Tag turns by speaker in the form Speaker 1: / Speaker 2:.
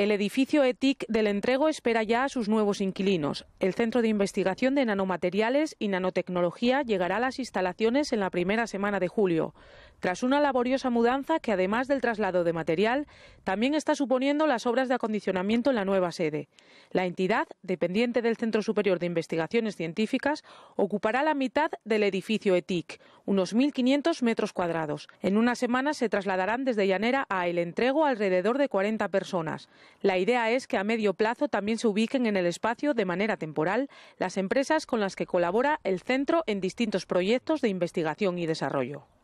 Speaker 1: El edificio ETIC del entrego espera ya a sus nuevos inquilinos. El Centro de Investigación de Nanomateriales y Nanotecnología llegará a las instalaciones en la primera semana de julio tras una laboriosa mudanza que, además del traslado de material, también está suponiendo las obras de acondicionamiento en la nueva sede. La entidad, dependiente del Centro Superior de Investigaciones Científicas, ocupará la mitad del edificio ETIC, unos 1.500 metros cuadrados. En una semana se trasladarán desde Llanera a El Entrego alrededor de 40 personas. La idea es que a medio plazo también se ubiquen en el espacio de manera temporal las empresas con las que colabora el centro en distintos proyectos de investigación y desarrollo.